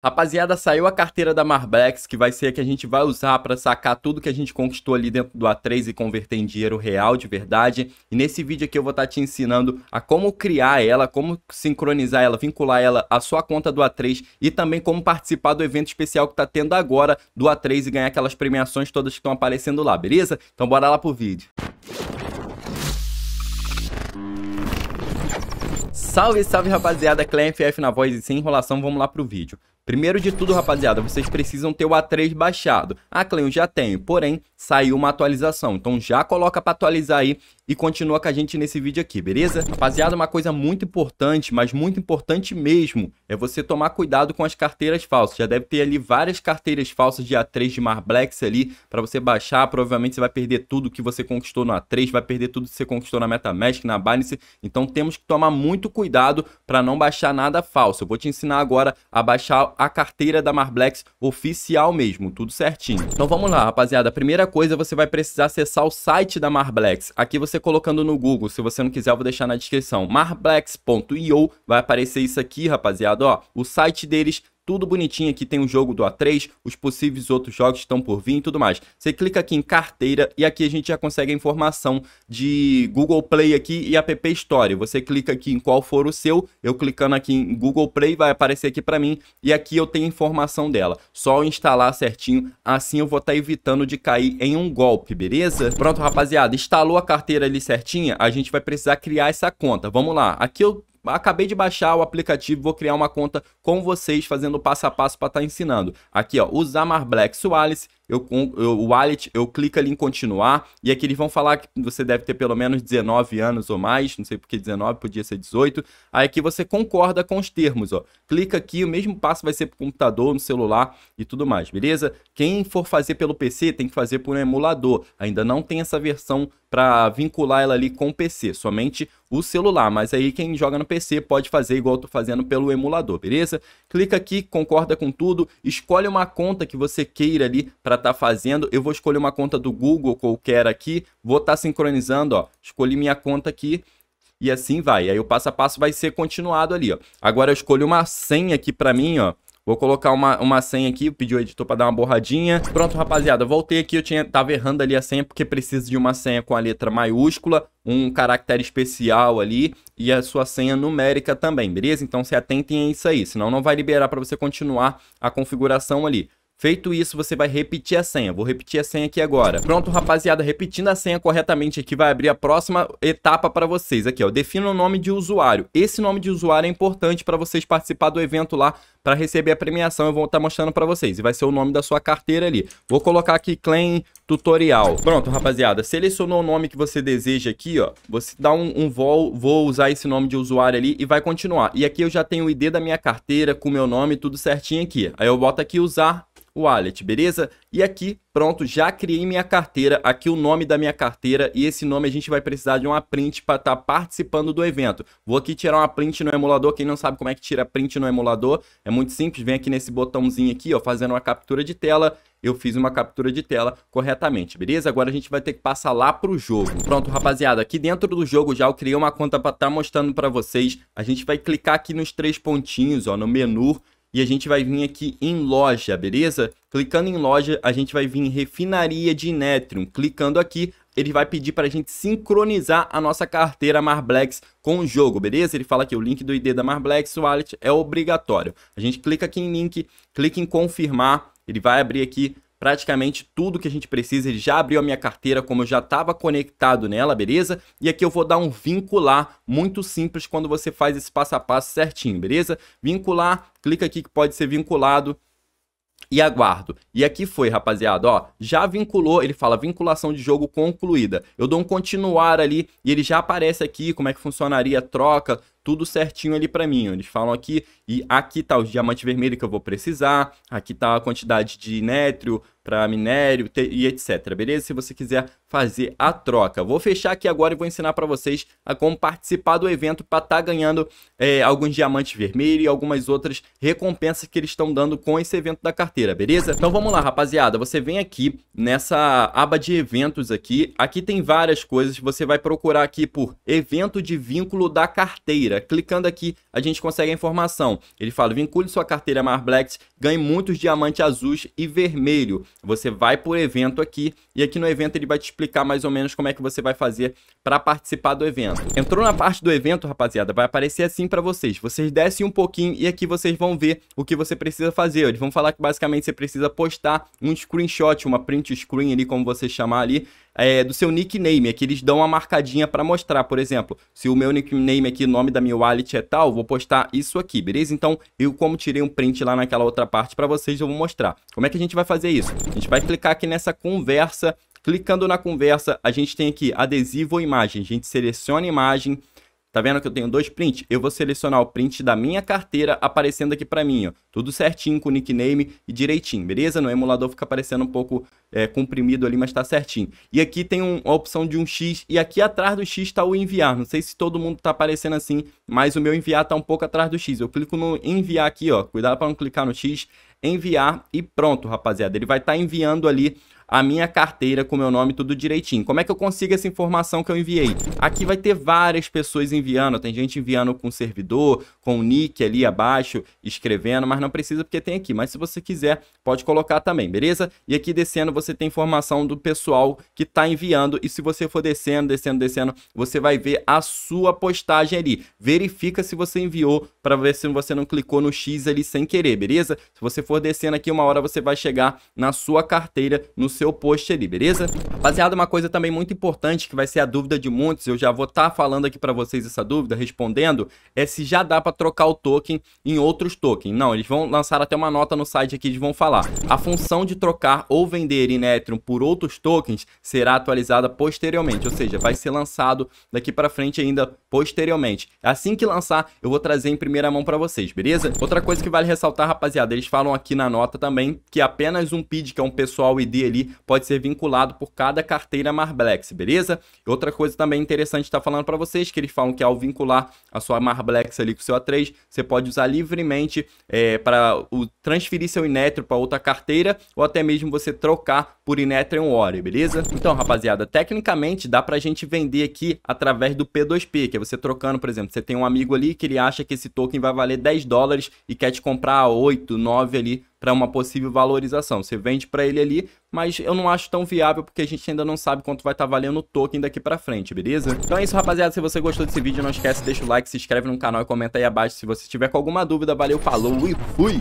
Rapaziada, saiu a carteira da Marblex, que vai ser a que a gente vai usar para sacar tudo que a gente conquistou ali dentro do A3 e converter em dinheiro real de verdade. E nesse vídeo aqui eu vou estar tá te ensinando a como criar ela, como sincronizar ela, vincular ela à sua conta do A3 e também como participar do evento especial que está tendo agora do A3 e ganhar aquelas premiações todas que estão aparecendo lá, beleza? Então bora lá pro vídeo. Salve, salve rapaziada, Clem FF na voz e sem enrolação, vamos lá pro vídeo. Primeiro de tudo, rapaziada, vocês precisam ter o A3 baixado. A Cleon, já tem, porém, saiu uma atualização. Então já coloca para atualizar aí e continua com a gente nesse vídeo aqui, beleza? Rapaziada, uma coisa muito importante, mas muito importante mesmo, é você tomar cuidado com as carteiras falsas. Já deve ter ali várias carteiras falsas de A3 de Marblex ali para você baixar. Provavelmente você vai perder tudo que você conquistou no A3, vai perder tudo que você conquistou na MetaMask, na Binance. Então temos que tomar muito cuidado para não baixar nada falso. Eu vou te ensinar agora a baixar a carteira da Marblex oficial mesmo, tudo certinho. Então vamos lá, rapaziada. A primeira coisa, você vai precisar acessar o site da Marblex Aqui você colocando no Google, se você não quiser, eu vou deixar na descrição. marblex.io vai aparecer isso aqui, rapaziada, ó. O site deles tudo bonitinho aqui, tem o jogo do A3, os possíveis outros jogos estão por vir e tudo mais. Você clica aqui em carteira e aqui a gente já consegue a informação de Google Play aqui e App Store. Você clica aqui em qual for o seu, eu clicando aqui em Google Play vai aparecer aqui para mim e aqui eu tenho informação dela. Só instalar certinho, assim eu vou estar tá evitando de cair em um golpe, beleza? Pronto, rapaziada, instalou a carteira ali certinha, a gente vai precisar criar essa conta. Vamos lá, aqui eu acabei de baixar o aplicativo, vou criar uma conta com vocês fazendo passo a passo para estar tá ensinando. Aqui, ó, usar Mar Black eu, eu, o wallet, eu clico ali em continuar, e aqui eles vão falar que você deve ter pelo menos 19 anos ou mais, não sei porque 19, podia ser 18. Aí aqui você concorda com os termos, ó. Clica aqui, o mesmo passo vai ser pro computador, no celular e tudo mais, beleza? Quem for fazer pelo PC tem que fazer por um emulador. Ainda não tem essa versão para vincular ela ali com o PC, somente o celular, mas aí quem joga no PC pode fazer igual eu tô fazendo pelo emulador, beleza? Clica aqui, concorda com tudo, escolhe uma conta que você queira ali para tá fazendo. Eu vou escolher uma conta do Google qualquer aqui, vou estar tá sincronizando, ó. Escolhi minha conta aqui e assim vai. Aí o passo a passo vai ser continuado ali, ó. Agora eu escolho uma senha aqui para mim, ó. Vou colocar uma, uma senha aqui, pedi o editor para dar uma borradinha. Pronto, rapaziada, voltei aqui, eu tinha, tava errando ali a senha porque preciso de uma senha com a letra maiúscula, um caractere especial ali e a sua senha numérica também, beleza? Então se atentem a isso aí, senão não vai liberar para você continuar a configuração ali. Feito isso, você vai repetir a senha. Vou repetir a senha aqui agora. Pronto, rapaziada, repetindo a senha corretamente aqui, vai abrir a próxima etapa para vocês. Aqui, ó, defina o nome de usuário. Esse nome de usuário é importante para vocês participar do evento lá, para receber a premiação. Eu vou estar tá mostrando para vocês. E vai ser o nome da sua carteira ali. Vou colocar aqui claim tutorial. Pronto, rapaziada, selecionou o nome que você deseja aqui, ó. Você dá um, um vol, vou usar esse nome de usuário ali e vai continuar. E aqui eu já tenho o ID da minha carteira com o meu nome, tudo certinho aqui. Aí eu boto aqui usar wallet, beleza? E aqui, pronto, já criei minha carteira, aqui o nome da minha carteira e esse nome a gente vai precisar de uma print para estar tá participando do evento. Vou aqui tirar uma print no emulador, quem não sabe como é que tira print no emulador, é muito simples, vem aqui nesse botãozinho aqui, ó, fazendo uma captura de tela, eu fiz uma captura de tela corretamente, beleza? Agora a gente vai ter que passar lá pro jogo. Pronto, rapaziada, aqui dentro do jogo já eu criei uma conta para estar tá mostrando para vocês. A gente vai clicar aqui nos três pontinhos, ó, no menu e a gente vai vir aqui em loja, beleza? Clicando em loja, a gente vai vir em refinaria de Netrium. Clicando aqui, ele vai pedir para a gente sincronizar a nossa carteira Marblex com o jogo, beleza? Ele fala que o link do ID da Marblex Wallet é obrigatório. A gente clica aqui em link, clica em confirmar, ele vai abrir aqui praticamente tudo que a gente precisa. Ele já abriu a minha carteira como eu já estava conectado nela, beleza? E aqui eu vou dar um vincular muito simples quando você faz esse passo a passo certinho, beleza? Vincular, clica aqui que pode ser vinculado e aguardo. E aqui foi, rapaziada, ó, já vinculou, ele fala vinculação de jogo concluída. Eu dou um continuar ali e ele já aparece aqui como é que funcionaria a troca, tudo certinho ali para mim. Eles falam aqui, e aqui tá os diamantes vermelhos que eu vou precisar, aqui tá a quantidade de nétrio para minério e etc, beleza? Se você quiser fazer a troca. Vou fechar aqui agora e vou ensinar para vocês a como participar do evento para estar tá ganhando é, alguns diamantes vermelhos e algumas outras recompensas que eles estão dando com esse evento da carteira, beleza? Então vamos lá, rapaziada. Você vem aqui nessa aba de eventos aqui. Aqui tem várias coisas. Você vai procurar aqui por evento de vínculo da carteira carteira. É, clicando aqui, a gente consegue a informação. Ele fala, vincule sua carteira Marblex, ganhe muitos diamantes azuis e vermelho. Você vai por evento aqui e aqui no evento ele vai te explicar mais ou menos como é que você vai fazer para participar do evento. Entrou na parte do evento, rapaziada, vai aparecer assim para vocês. Vocês descem um pouquinho e aqui vocês vão ver o que você precisa fazer. Eles vão falar que basicamente você precisa postar um screenshot, uma print screen ali, como você chamar ali, é, do seu nickname. Aqui é eles dão uma marcadinha para mostrar, por exemplo, se o meu nickname aqui, o nome da minha wallet é tal, vou postar isso aqui, beleza? Então, eu como tirei um print lá naquela outra parte para vocês, eu vou mostrar. Como é que a gente vai fazer isso? A gente vai clicar aqui nessa conversa Clicando na conversa, a gente tem aqui adesivo ou imagem. A gente seleciona a imagem, Tá vendo que eu tenho dois prints? Eu vou selecionar o print da minha carteira aparecendo aqui para mim, ó. Tudo certinho, com nickname e direitinho, beleza? No emulador fica aparecendo um pouco é, comprimido ali, mas tá certinho. E aqui tem um, a opção de um X, e aqui atrás do X tá o enviar. Não sei se todo mundo tá aparecendo assim, mas o meu enviar tá um pouco atrás do X. Eu clico no enviar aqui, ó. Cuidado para não clicar no X. Enviar e pronto, rapaziada. Ele vai estar tá enviando ali a minha carteira com meu nome tudo direitinho. Como é que eu consigo essa informação que eu enviei? Aqui vai ter várias pessoas enviando, tem gente enviando com servidor, com o nick ali abaixo, escrevendo, mas não precisa porque tem aqui. Mas se você quiser, pode colocar também, beleza? E aqui descendo você tem informação do pessoal que está enviando e se você for descendo, descendo, descendo, você vai ver a sua postagem ali. Verifica se você enviou para ver se você não clicou no X ali sem querer, beleza? Se você for descendo aqui, uma hora você vai chegar na sua carteira, no seu post ali, beleza? Rapaziada, uma coisa também muito importante que vai ser a dúvida de muitos, eu já vou estar tá falando aqui para vocês essa dúvida, respondendo, é se já dá para trocar o token em outros tokens. Não, eles vão lançar até uma nota no site aqui, eles vão falar. A função de trocar ou vender em Ethereum por outros tokens será atualizada posteriormente, ou seja, vai ser lançado daqui para frente ainda posteriormente. Assim que lançar, eu vou trazer em primeira mão para vocês, beleza? Outra coisa que vale ressaltar, rapaziada, eles falam aqui na nota também que apenas um PID, que é um pessoal ID ali, pode ser vinculado por cada carteira Marblex, beleza? Outra coisa também interessante está tá falando para vocês, que eles falam que ao vincular a sua Marblex ali com o seu A3, você pode usar livremente é, para transferir seu Inetro para outra carteira ou até mesmo você trocar por Inetron Ore, beleza? Então, rapaziada, tecnicamente dá para a gente vender aqui através do P2P, que é você trocando, por exemplo, você tem um amigo ali que ele acha que esse token vai valer 10 dólares e quer te comprar 8, 9 ali para uma possível valorização. Você vende para ele ali, mas eu não acho tão viável porque a gente ainda não sabe quanto vai estar tá valendo o token daqui para frente, beleza? Então é isso, rapaziada. Se você gostou desse vídeo, não esquece, deixa o like, se inscreve no canal e comenta aí abaixo se você tiver com alguma dúvida. Valeu, falou e fui!